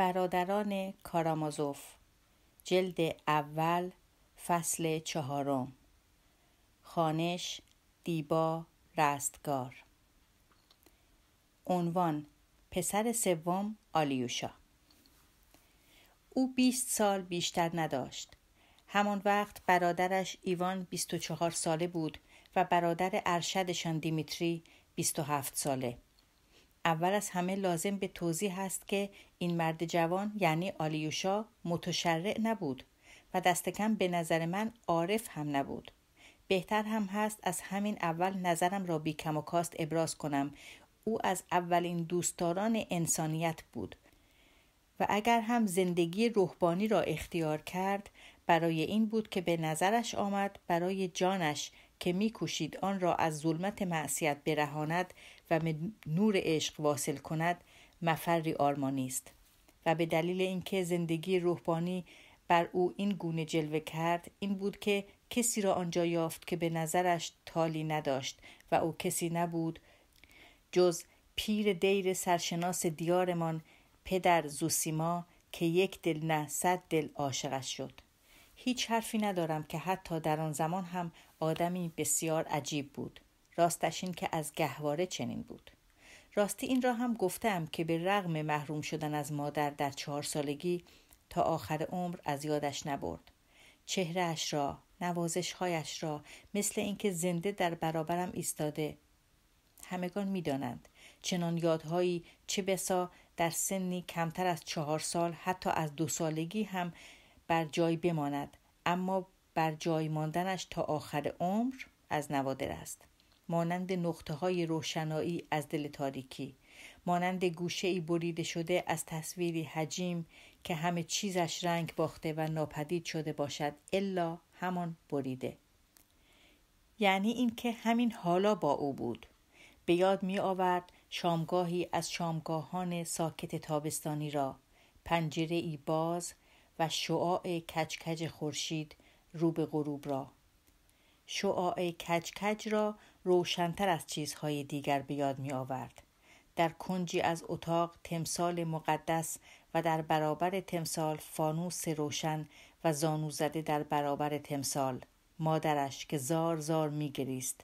برادران کارامازوف جلد اول فصل چهارم خانش دیبا رستگار عنوان پسر سوم آلیوشا او بیست سال بیشتر نداشت همان وقت برادرش ایوان 24 ساله بود و برادر ارشدشان دیمیتری هفت ساله اول از همه لازم به توضیح هست که این مرد جوان یعنی آلیوشا متشرع نبود و دست کم به نظر من عارف هم نبود. بهتر هم هست از همین اول نظرم را بی و کاست ابراز کنم. او از اولین دوستداران انسانیت بود و اگر هم زندگی روحبانی را اختیار کرد برای این بود که به نظرش آمد برای جانش که میکوشید آن را از ظلمت معصیت برهاند و به نور عشق واصل کند مفری آرمانی است و به دلیل اینکه زندگی روحانی بر او این گونه جلوه کرد این بود که کسی را آنجا یافت که به نظرش تالی نداشت و او کسی نبود جز پیر دیر سرشناس دیارمان پدر زوسیما که یک دل نه صد دل عاشقش شد هیچ حرفی ندارم که حتی در آن زمان هم آدمی بسیار عجیب بود راستش این که از گهواره چنین بود راستی این را هم گفتم که به رغم محروم شدن از مادر در چهار سالگی تا آخر عمر از یادش نبرد چهرهش را نوازشهایش را مثل اینکه زنده در برابرم ایستاده همگان میدانند چنان یادهایی چه بسا در سنی کمتر از چهار سال حتی از دو سالگی هم بر جای بماند اما بر جای ماندنش تا آخر عمر از نوادر است مانند نقطه های روشنایی از دل تاریکی مانند گوشه ای بریده شده از تصویری حجیم که همه چیزش رنگ باخته و ناپدید شده باشد الا همان بریده یعنی اینکه همین حالا با او بود به یاد می آورد شامگاهی از شامگاهان ساکت تابستانی را پنجره ای باز و شعاع کچکج خورشید رو به غروب را شعاع کچکج را روشنتر از چیزهای دیگر به یاد می آورد. در کنجی از اتاق تمثال مقدس و در برابر تمثال فانوس روشن و زانو زده در برابر تمثال مادرش که زار زار می گریست.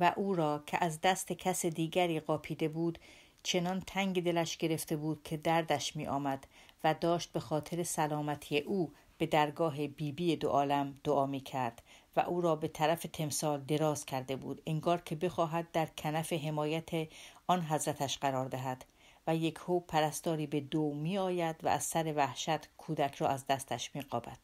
و او را که از دست کس دیگری قاپیده بود چنان تنگ دلش گرفته بود که دردش می آمد و داشت به خاطر سلامتی او به درگاه بیبی بی دو عالم دعا می کرد و او را به طرف تمثال دراز کرده بود انگار که بخواهد در کنف حمایت آن حضرتش قرار دهد و یک هو پرستاری به دو می آید و از سر وحشت کودک را از دستش می قابد.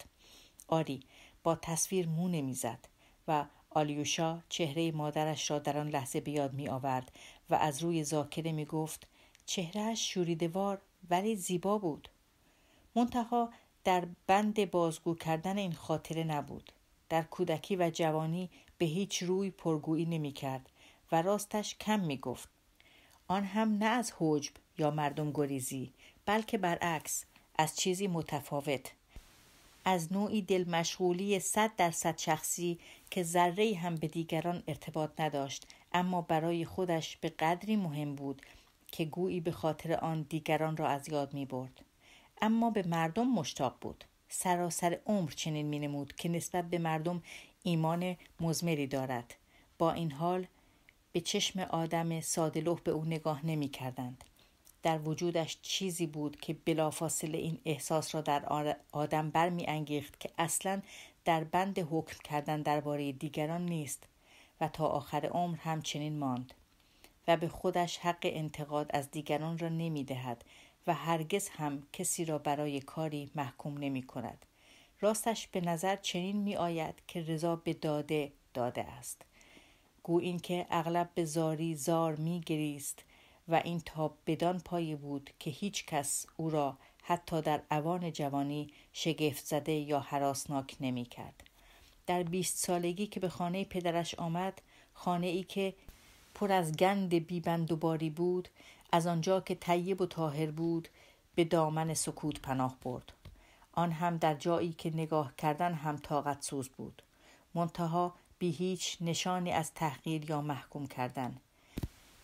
آری با تصویر مو زد و آلیوشا چهره مادرش را در آن لحظه بیاد می آورد و از روی زاکره می گفت چهرهش شوریدوار ولی زیبا بود منتها در بند بازگو کردن این خاطره نبود در کودکی و جوانی به هیچ روی پرگویی نمی و راستش کم می آن هم نه از حجب یا مردم گریزی بلکه برعکس از چیزی متفاوت از نوعی دل مشغولی صد درصد شخصی که ذره هم به دیگران ارتباط نداشت اما برای خودش به قدری مهم بود که گویی به خاطر آن دیگران را از یاد می برد. اما به مردم مشتاق بود سراسر عمر چنین نمود که نسبت به مردم ایمان مزمری دارد با این حال به چشم آدم سادلوه به او نگاه نمی کردند. در وجودش چیزی بود که بلافاصله این احساس را در آدم برمیانگیخت که اصلا در بند حکم کردن درباره دیگران نیست و تا آخر عمر همچنین ماند و به خودش حق انتقاد از دیگران را نمی دهد و هرگز هم کسی را برای کاری محکوم نمی کند. راستش به نظر چنین می آید که رضا به داده داده است. گو اینکه اغلب به زاری زار می گریست و این تا بدان پایه بود که هیچ کس او را حتی در اوان جوانی شگفت زده یا حراسناک نمی کرد. در بیست سالگی که به خانه پدرش آمد خانه ای که پر از گند بیبند و باری بود از آنجا که طیب و طاهر بود به دامن سکوت پناه برد آن هم در جایی که نگاه کردن هم طاقت سوز بود منتها بی هیچ نشانی از تحقیر یا محکوم کردن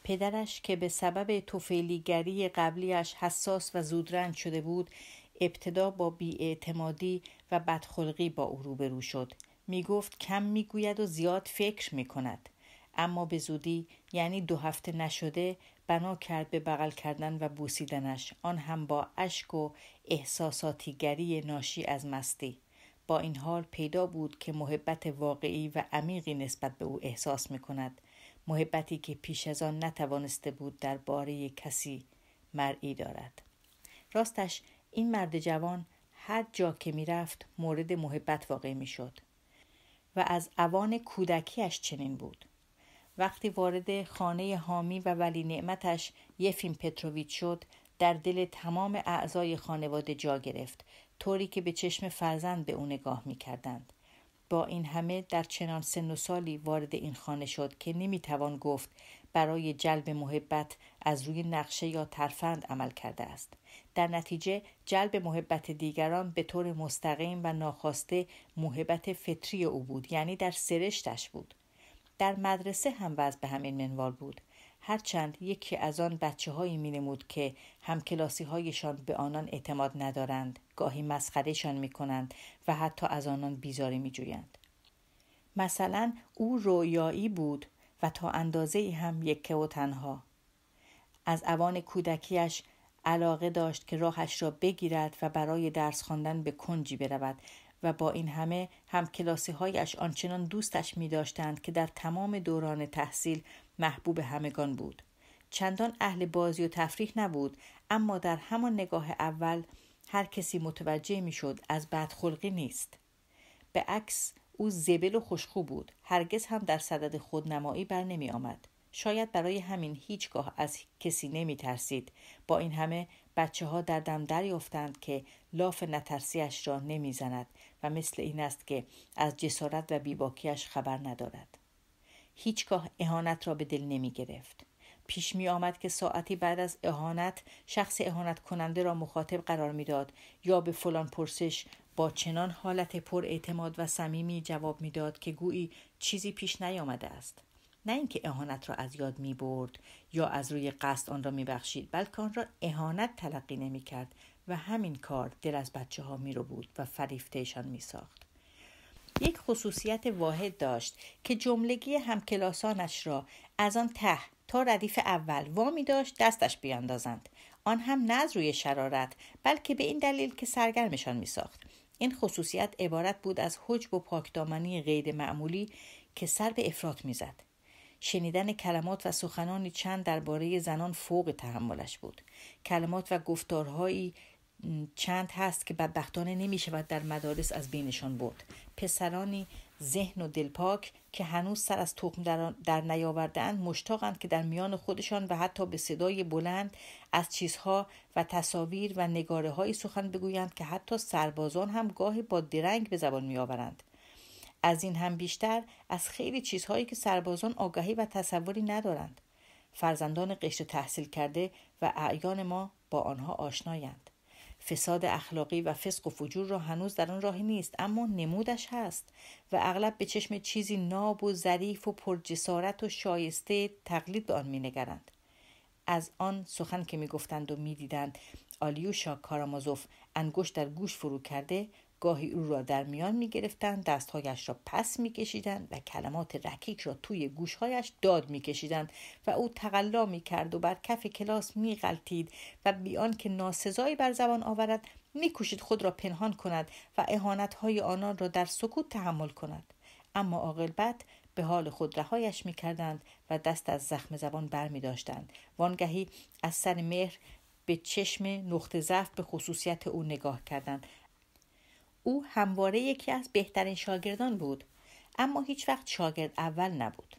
پدرش که به سبب توفیلیگری قبلیش حساس و زودرنج شده بود ابتدا با بیاعتمادی و بدخلقی با او روبرو شد می گفت کم می گوید و زیاد فکر می کند اما به زودی یعنی دو هفته نشده بنا کرد به بغل کردن و بوسیدنش آن هم با اشک و احساساتیگری ناشی از مستی با این حال پیدا بود که محبت واقعی و عمیقی نسبت به او احساس می کند محبتی که پیش از آن نتوانسته بود درباره کسی مرعی دارد راستش این مرد جوان هر جا که رفت مورد محبت واقع شد و از اوان کودکیش چنین بود وقتی وارد خانه حامی و ولی نعمتش یفیم پتروویچ شد در دل تمام اعضای خانواده جا گرفت طوری که به چشم فرزند به او نگاه می کردند. با این همه در چنان سن و سالی وارد این خانه شد که نمی توان گفت برای جلب محبت از روی نقشه یا ترفند عمل کرده است در نتیجه جلب محبت دیگران به طور مستقیم و ناخواسته محبت فطری او بود یعنی در سرشتش بود در مدرسه هم وضع به همین منوال بود هرچند یکی از آن بچه هایی می نمود که هم کلاسی هایشان به آنان اعتماد ندارند گاهی مسخرهشان می کنند و حتی از آنان بیزاری می جویند. مثلا او رویایی بود و تا اندازه ای هم یکه و تنها از اوان کودکیش علاقه داشت که راهش را بگیرد و برای درس خواندن به کنجی برود و با این همه هم کلاسی هایش آنچنان دوستش می داشتند که در تمام دوران تحصیل محبوب همگان بود. چندان اهل بازی و تفریح نبود اما در همان نگاه اول هر کسی متوجه می شد از بدخلقی نیست. به عکس او زبل و خوشخو بود هرگز هم در صدد خودنمایی بر نمی آمد. شاید برای همین هیچگاه از کسی نمی ترسید. با این همه بچه ها در دم دریافتند که لاف نترسیش را نمی زند و مثل این است که از جسارت و بیباکیش خبر ندارد. هیچگاه اهانت را به دل نمی گرفت. پیش می آمد که ساعتی بعد از اهانت شخص اهانت کننده را مخاطب قرار داد یا به فلان پرسش با چنان حالت پر اعتماد و صمیمی جواب داد که گویی چیزی پیش نیامده است. نه اینکه اهانت را از یاد می برد یا از روی قصد آن را می بخشید بلکه آن را اهانت تلقی نمی کرد و همین کار دل از بچه ها می رو بود و فریفتهشان می ساخت. یک خصوصیت واحد داشت که جملگی همکلاسانش را از آن ته تا ردیف اول وامی داشت دستش بیاندازند آن هم نه از روی شرارت بلکه به این دلیل که سرگرمشان ساخت این خصوصیت عبارت بود از حجب و پاکدامنی غیر معمولی که سر به افراط زد شنیدن کلمات و سخنانی چند درباره زنان فوق تحملش بود کلمات و گفتارهایی چند هست که بدبختانه نمی شود در مدارس از بینشان بود پسرانی ذهن و دلپاک که هنوز سر از تخم در, در نیاوردهاند مشتاقند که در میان خودشان و حتی به صدای بلند از چیزها و تصاویر و نگاره های سخن بگویند که حتی سربازان هم گاهی با درنگ به زبان میآورند از این هم بیشتر از خیلی چیزهایی که سربازان آگاهی و تصوری ندارند فرزندان قشر تحصیل کرده و اعیان ما با آنها آشنایند فساد اخلاقی و فسق و فجور را هنوز در آن راهی نیست اما نمودش هست و اغلب به چشم چیزی ناب و ظریف و پرجسارت و شایسته تقلید به آن مینگرند از آن سخن که میگفتند و میدیدند آلیوشا کارامازوف انگشت در گوش فرو کرده گاهی او را در میان می گرفتند دستهایش را پس می کشیدند و کلمات رکیک را توی گوشهایش داد می و او تقلا می کرد و بر کف کلاس می غلطید و بیان که ناسزایی بر زبان آورد می کشید خود را پنهان کند و اهانتهای آنان را در سکوت تحمل کند اما عاقلبت به حال خود رهایش می کردند و دست از زخم زبان بر می داشتند. وانگهی از سر مهر به چشم نقطه ضعف به خصوصیت او نگاه کردند او همواره یکی از بهترین شاگردان بود اما هیچ وقت شاگرد اول نبود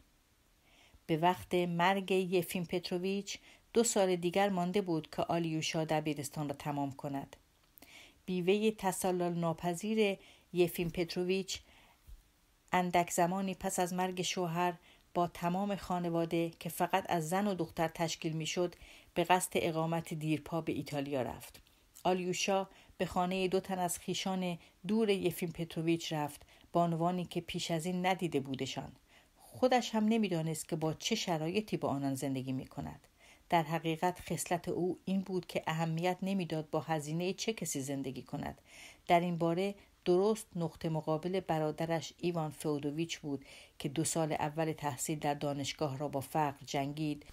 به وقت مرگ یفیم پتروویچ دو سال دیگر مانده بود که آلیوشا دبیرستان را تمام کند بیوه تسلل ناپذیر یفیم پتروویچ اندک زمانی پس از مرگ شوهر با تمام خانواده که فقط از زن و دختر تشکیل میشد به قصد اقامت دیرپا به ایتالیا رفت آلیوشا به خانه دو تن از خیشان دور یفیم پتروویچ رفت بانوانی که پیش از این ندیده بودشان خودش هم نمیدانست که با چه شرایطی با آنان زندگی می کند. در حقیقت خصلت او این بود که اهمیت نمیداد با هزینه چه کسی زندگی کند در این باره درست نقطه مقابل برادرش ایوان فودوویچ بود که دو سال اول تحصیل در دانشگاه را با فقر جنگید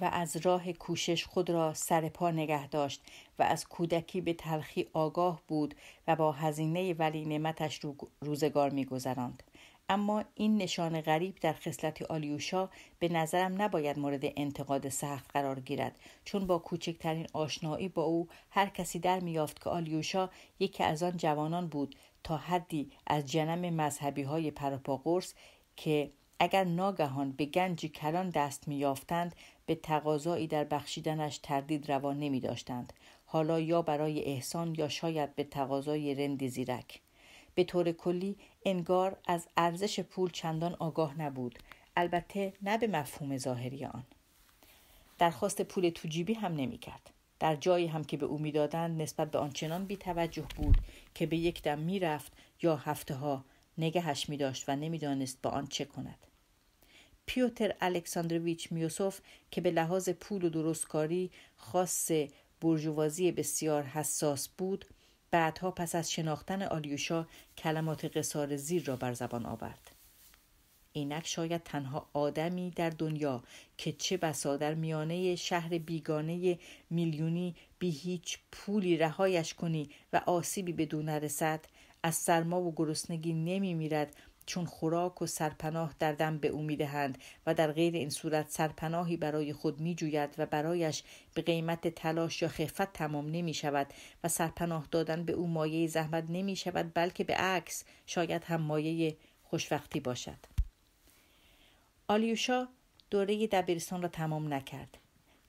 و از راه کوشش خود را سر پا نگه داشت و از کودکی به تلخی آگاه بود و با هزینه ولی نعمتش رو روزگار میگذراند اما این نشان غریب در خصلت آلیوشا به نظرم نباید مورد انتقاد سخت قرار گیرد چون با کوچکترین آشنایی با او هر کسی در میافت که آلیوشا یکی از آن جوانان بود تا حدی از جنم مذهبی های پراپاگورس که اگر ناگهان به گنجی کلان دست یافتند به تقاضایی در بخشیدنش تردید روا نمی داشتند. حالا یا برای احسان یا شاید به تقاضای رند زیرک. به طور کلی انگار از ارزش پول چندان آگاه نبود. البته نه به مفهوم ظاهری آن. درخواست پول تو جیبی هم نمی کرد. در جایی هم که به او میدادند نسبت به آنچنان توجه بود که به یک دم رفت یا هفته ها نگهش می داشت و نمیدانست با آن چه کند. پیوتر الکساندرویچ میوسوف که به لحاظ پول و درستکاری خاص برجوازی بسیار حساس بود بعدها پس از شناختن آلیوشا کلمات قصار زیر را بر زبان آورد اینک شاید تنها آدمی در دنیا که چه بسا در میانه شهر بیگانه میلیونی بی هیچ پولی رهایش کنی و آسیبی به دو نرسد از سرما و گرسنگی نمی میرد چون خوراک و سرپناه در دم به او میدهند و در غیر این صورت سرپناهی برای خود می جوید و برایش به قیمت تلاش یا خفت تمام نمی شود و سرپناه دادن به او مایه زحمت نمی شود بلکه به عکس شاید هم مایه خوشوقتی باشد آلیوشا دوره دبیرستان را تمام نکرد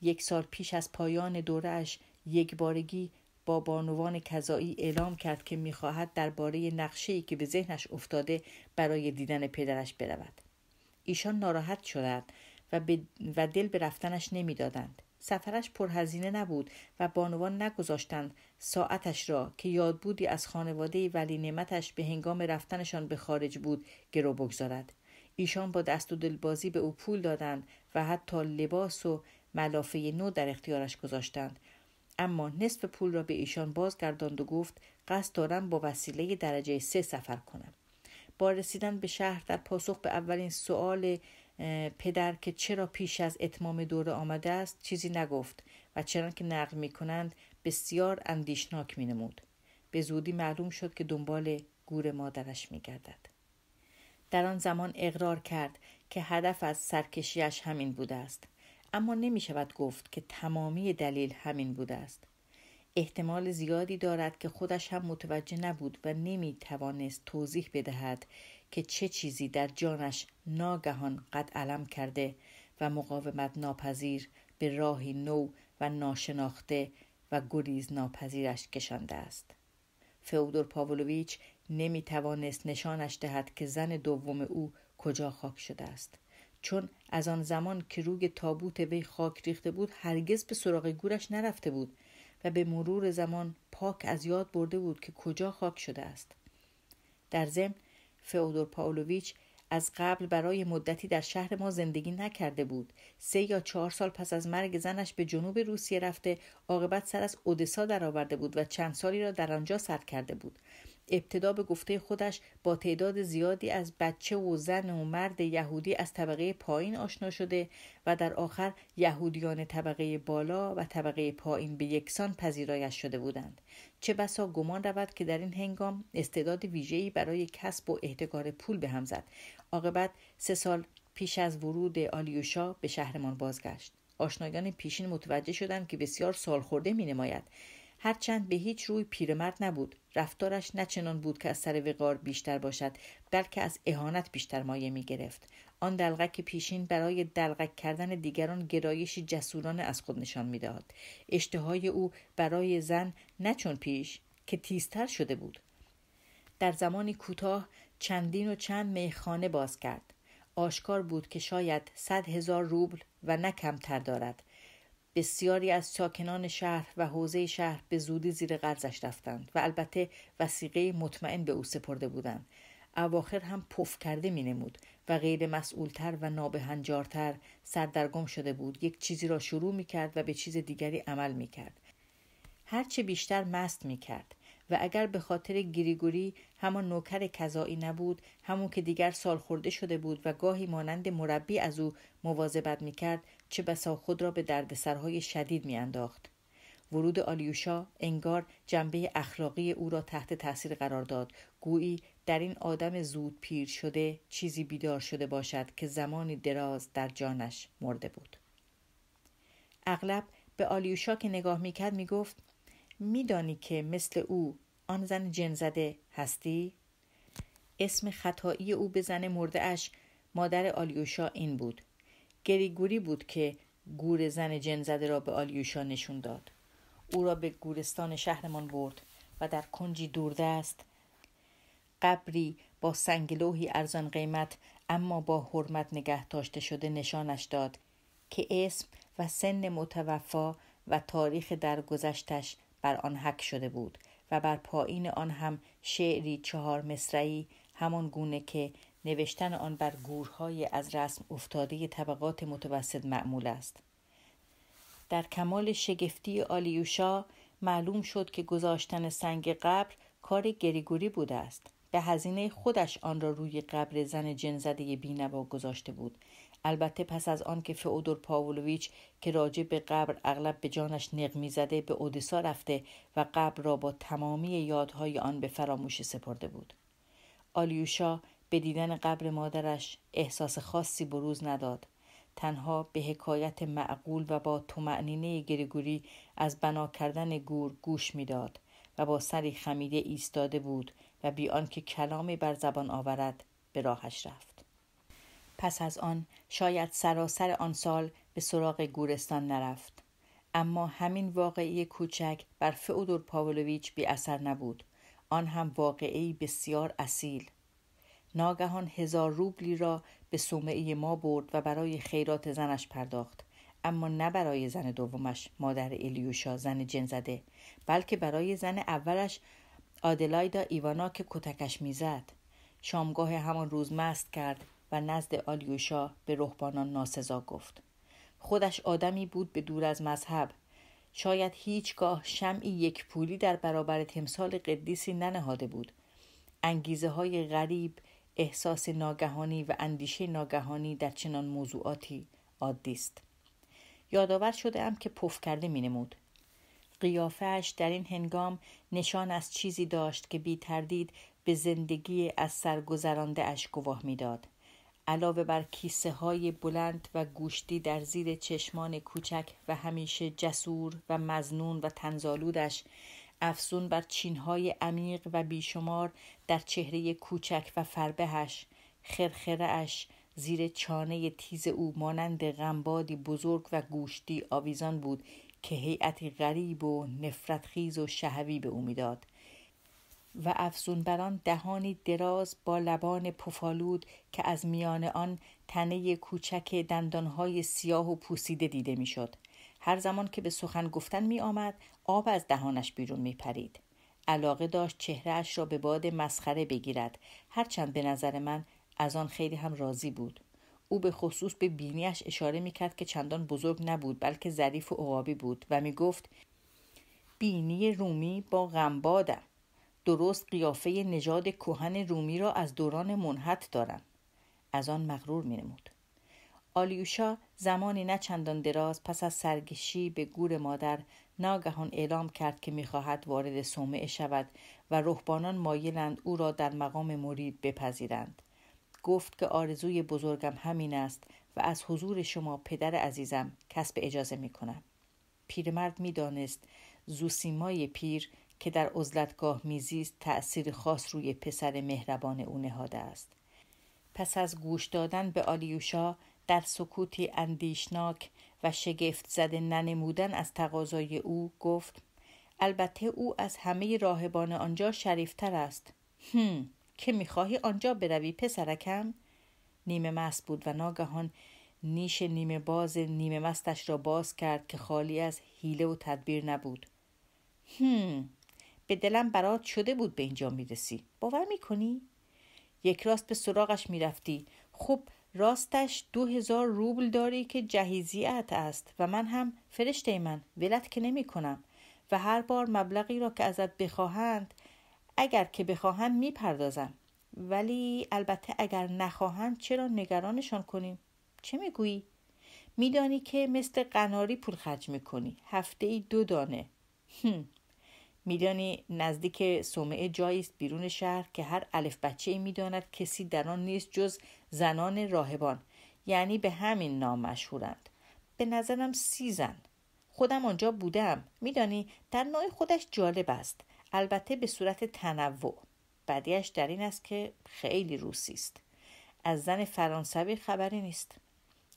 یک سال پیش از پایان دورهش یک بارگی با بانوان کذایی اعلام کرد که میخواهد درباره ای که به ذهنش افتاده برای دیدن پدرش برود ایشان ناراحت شدند و, و دل به رفتنش نمیدادند سفرش پرهزینه نبود و بانوان نگذاشتند ساعتش را که یاد بودی از خانواده ولی نعمتش به هنگام رفتنشان به خارج بود گرو بگذارد ایشان با دست و دلبازی به او پول دادند و حتی لباس و ملافه نو در اختیارش گذاشتند اما نصف پول را به ایشان بازگرداند و گفت قصد دارم با وسیله درجه سه سفر کنم با رسیدن به شهر در پاسخ به اولین سؤال پدر که چرا پیش از اتمام دوره آمده است چیزی نگفت و چرا که نقل می کنند بسیار اندیشناک می نمود. به زودی معلوم شد که دنبال گور مادرش می گردد. در آن زمان اقرار کرد که هدف از سرکشیش همین بوده است. اما نمی شود گفت که تمامی دلیل همین بوده است. احتمال زیادی دارد که خودش هم متوجه نبود و نمی توانست توضیح بدهد که چه چیزی در جانش ناگهان قد علم کرده و مقاومت ناپذیر به راهی نو و ناشناخته و گریز ناپذیرش کشانده است. فئودور پاولویچ نمی توانست نشانش دهد که زن دوم او کجا خاک شده است. چون از آن زمان که روی تابوت وی خاک ریخته بود هرگز به سراغ گورش نرفته بود و به مرور زمان پاک از یاد برده بود که کجا خاک شده است در ضمن فئودور پاولویچ از قبل برای مدتی در شهر ما زندگی نکرده بود سه یا چهار سال پس از مرگ زنش به جنوب روسیه رفته عاقبت سر از اودسا درآورده بود و چند سالی را در آنجا سر کرده بود ابتدا به گفته خودش با تعداد زیادی از بچه و زن و مرد یهودی از طبقه پایین آشنا شده و در آخر یهودیان طبقه بالا و طبقه پایین به یکسان پذیرایش شده بودند چه بسا گمان رود که در این هنگام استعداد ویژه‌ای برای کسب و احتکار پول به هم زد عاقبت سه سال پیش از ورود آلیوشا به شهرمان بازگشت آشنایان پیشین متوجه شدند که بسیار سالخورده می نماید هرچند به هیچ روی پیرمرد نبود رفتارش نه چنان بود که از سر وقار بیشتر باشد بلکه از اهانت بیشتر مایه می گرفت آن دلغک پیشین برای دلغک کردن دیگران گرایشی جسورانه از خود نشان میداد اشتهای او برای زن نه چون پیش که تیزتر شده بود در زمانی کوتاه چندین و چند میخانه باز کرد آشکار بود که شاید صد هزار روبل و نه کمتر دارد بسیاری از ساکنان شهر و حوزه شهر به زودی زیر قرضش رفتند و البته وسیقه مطمئن به او سپرده بودند اواخر هم پف کرده می نمود و غیر مسئولتر و نابهنجارتر سردرگم شده بود یک چیزی را شروع می کرد و به چیز دیگری عمل می کرد هرچه بیشتر مست می کرد و اگر به خاطر گریگوری همان نوکر کذایی نبود همون که دیگر سال خورده شده بود و گاهی مانند مربی از او مواظبت میکرد چه بسا خود را به دردسرهای شدید میانداخت ورود آلیوشا انگار جنبه اخلاقی او را تحت تاثیر قرار داد گویی در این آدم زود پیر شده چیزی بیدار شده باشد که زمانی دراز در جانش مرده بود اغلب به آلیوشا که نگاه میکرد میگفت میدانی که مثل او آن زن جنزده هستی اسم خطایی او به زن مرده اش مادر آلیوشا این بود گریگوری بود که گور زن جنزده را به آلیوشا نشون داد او را به گورستان شهرمان برد و در کنجی دوردست قبری با سنگلوهی ارزان قیمت اما با حرمت نگه داشته شده نشانش داد که اسم و سن متوفا و تاریخ درگذشتش بر آن حک شده بود و بر پایین آن هم شعری چهار مصرعی همان گونه که نوشتن آن بر گورهای از رسم افتاده طبقات متوسط معمول است در کمال شگفتی آلیوشا معلوم شد که گذاشتن سنگ قبر کار گریگوری بوده است به هزینه خودش آن را روی قبر زن جنزده زده بینوا گذاشته بود البته پس از که فئودور پاولویچ که راجع به قبر اغلب به جانش نقمی زده به اودسا رفته و قبر را با تمامی یادهای آن به فراموشی سپرده بود آلیوشا به دیدن قبر مادرش احساس خاصی بروز نداد تنها به حکایت معقول و با تومعنینه گریگوری از بنا کردن گور گوش میداد و با سری خمیده ایستاده بود و بی آنکه کلامی بر زبان آورد به راهش رفت پس از آن شاید سراسر آن سال به سراغ گورستان نرفت اما همین واقعی کوچک بر فئودور پاولویچ بی اثر نبود آن هم واقعی بسیار اصیل ناگهان هزار روبلی را به صومعه ما برد و برای خیرات زنش پرداخت اما نه برای زن دومش مادر الیوشا زن جنزده بلکه برای زن اولش آدلایدا ایوانا که کتکش میزد شامگاه همان روز مست کرد و نزد آلیوشا به رهبانان ناسزا گفت خودش آدمی بود به دور از مذهب شاید هیچگاه شمعی یک پولی در برابر تمثال قدیسی ننهاده بود انگیزه های غریب احساس ناگهانی و اندیشه ناگهانی در چنان موضوعاتی عادی است یادآور شده ام که پف کرده می نمود. قیافش در این هنگام نشان از چیزی داشت که بی تردید به زندگی از سرگزرانده اش گواه میداد. علاوه بر کیسه های بلند و گوشتی در زیر چشمان کوچک و همیشه جسور و مزنون و تنزالودش افزون بر چینهای عمیق و بیشمار در چهره کوچک و فربهش خرخره زیر چانه تیز او مانند غنبادی بزرگ و گوشتی آویزان بود که هیئتی غریب و نفرتخیز و شهوی به او میداد و افزون آن دهانی دراز با لبان پفالود که از میان آن تنه کوچک دندانهای سیاه و پوسیده دیده میشد هر زمان که به سخن گفتن می آمد آب از دهانش بیرون می پرید. علاقه داشت چهرهش را به باد مسخره بگیرد هرچند به نظر من از آن خیلی هم راضی بود او به خصوص به بینیش اشاره می کرد که چندان بزرگ نبود بلکه ظریف و عقابی بود و می گفت بینی رومی با غمبادم درست قیافه نژاد کهن رومی را از دوران منحت دارم از آن مغرور می نمود. آلیوشا زمانی نه چندان دراز پس از سرگشی به گور مادر ناگهان اعلام کرد که میخواهد وارد صومعه شود و رهبانان مایلند او را در مقام مرید بپذیرند گفت که آرزوی بزرگم همین است و از حضور شما پدر عزیزم کسب اجازه میکنم پیرمرد میدانست زوسیمای پیر که در عزلتگاه میزیست تأثیر خاص روی پسر مهربان او نهاده است پس از گوش دادن به آلیوشا در سکوتی اندیشناک و شگفت زده ننمودن از تقاضای او گفت البته او از همه راهبان آنجا شریفتر است هم که میخواهی آنجا بروی پسرکم نیمه مست بود و ناگهان نیش نیمه باز نیمه مستش را باز کرد که خالی از حیله و تدبیر نبود هم به دلم برات شده بود به اینجا میرسی باور میکنی یک راست به سراغش میرفتی خوب، راستش دو هزار روبل داری که جهیزیت است و من هم فرشته من ولت که نمی کنم و هر بار مبلغی را که ازت بخواهند اگر که بخواهم میپردازم ولی البته اگر نخواهند چرا نگرانشان کنیم چه میگویی میدانی که مثل قناری پول خرج میکنی هفته ای دو دانه میدانی نزدیک صومعه جایی است بیرون شهر که هر الف بچه ای میداند کسی در آن نیست جز زنان راهبان یعنی به همین نام مشهورند به نظرم سی زن خودم آنجا بودم میدانی در نوع خودش جالب است البته به صورت تنوع بدیش در این است که خیلی روسی است از زن فرانسوی خبری نیست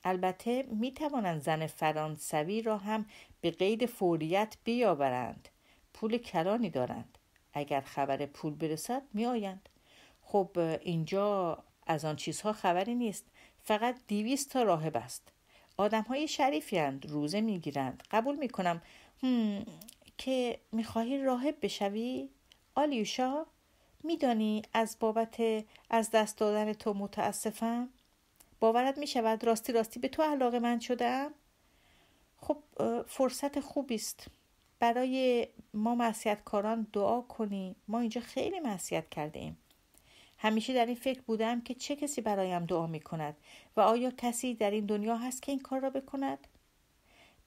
البته می توانند زن فرانسوی را هم به قید فوریت بیاورند پول کلانی دارند اگر خبر پول برسد میآیند خب اینجا از آن چیزها خبری نیست فقط دیویست تا راهب است آدم های شریفی هند. روزه میگیرند قبول میکنم که میخواهی راهب بشوی آلیوشا میدانی از بابت از دست دادن تو متاسفم باورت میشود راستی راستی به تو علاقه من شدم خب فرصت خوبی است برای ما کاران دعا کنی ما اینجا خیلی معصیت کرده ایم همیشه در این فکر بودم که چه کسی برایم دعا می کند و آیا کسی در این دنیا هست که این کار را بکند؟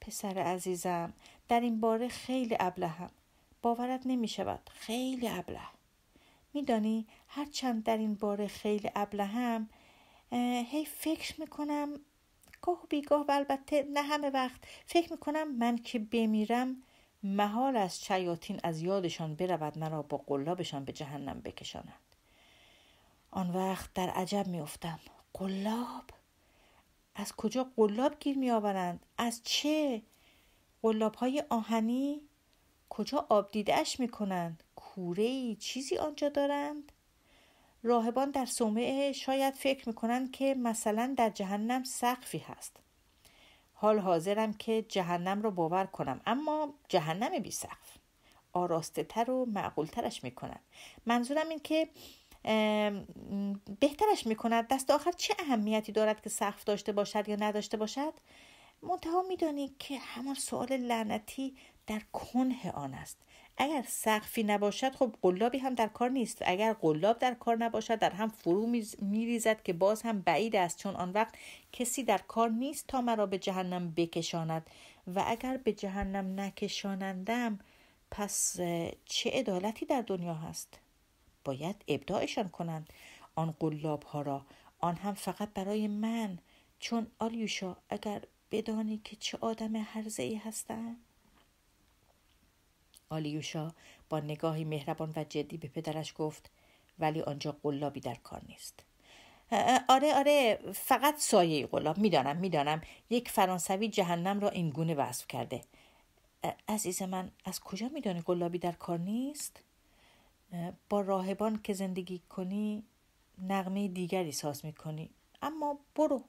پسر عزیزم در این باره خیلی هم باورت نمی شود خیلی ابله میدانی هرچند در این باره خیلی هم هی فکر میکنم گاه و بیگاه و البته نه همه وقت فکر میکنم من که بمیرم محال از شیاطین از یادشان برود مرا با قلابشان به جهنم بکشانند آن وقت در عجب میافتم قلاب از کجا قلاب گیر میآورند از چه قلاب های آهنی کجا آب دیدش می کنند کوره ای چیزی آنجا دارند راهبان در صومعه شاید فکر می کنند که مثلا در جهنم سقفی هست حال حاضرم که جهنم رو باور کنم اما جهنم بی سقف آراسته تر و معقول ترش می کند. منظورم این که بهترش می کند دست آخر چه اهمیتی دارد که سقف داشته باشد یا نداشته باشد منتها میدانی که همان سوال لعنتی در کنه آن است اگر سقفی نباشد خب قلابی هم در کار نیست اگر قلاب در کار نباشد در هم فرو میریزد که باز هم بعید است چون آن وقت کسی در کار نیست تا مرا به جهنم بکشاند و اگر به جهنم نکشانندم پس چه عدالتی در دنیا هست باید ابداعشان کنند آن قلاب ها را آن هم فقط برای من چون آلیوشا اگر بدانی که چه آدم هرزه ای هستم آلیوشا با نگاهی مهربان و جدی به پدرش گفت ولی آنجا قلابی در کار نیست آره آره فقط سایه قلاب میدانم میدانم یک فرانسوی جهنم را این گونه وصف کرده عزیز من از کجا میدانی قلابی در کار نیست با راهبان که زندگی کنی نغمه دیگری ساز میکنی اما برو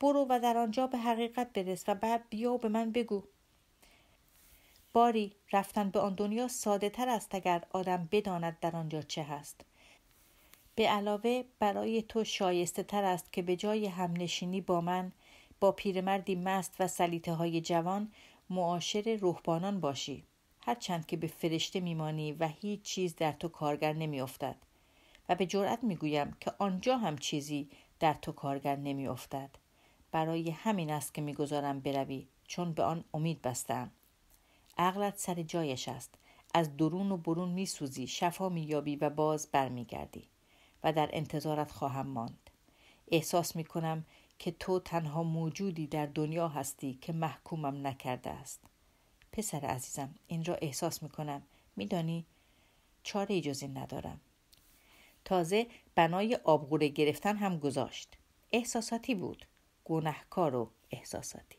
برو و در آنجا به حقیقت برس و بعد بیا و به من بگو باری رفتن به آن دنیا ساده تر است اگر آدم بداند در آنجا چه هست به علاوه برای تو شایسته تر است که به جای همنشینی با من با پیرمردی مست و سلیته های جوان معاشر روحبانان باشی هرچند که به فرشته میمانی و هیچ چیز در تو کارگر نمیافتد و به جرأت میگویم که آنجا هم چیزی در تو کارگر نمیافتد برای همین است که میگذارم بروی چون به آن امید بستم عقلت سر جایش است از درون و برون میسوزی شفا مییابی و باز برمیگردی و در انتظارت خواهم ماند احساس میکنم که تو تنها موجودی در دنیا هستی که محکومم نکرده است پسر عزیزم این را احساس میکنم میدانی چاره جز ندارم تازه بنای آبغوره گرفتن هم گذاشت احساساتی بود گنهکار و احساساتی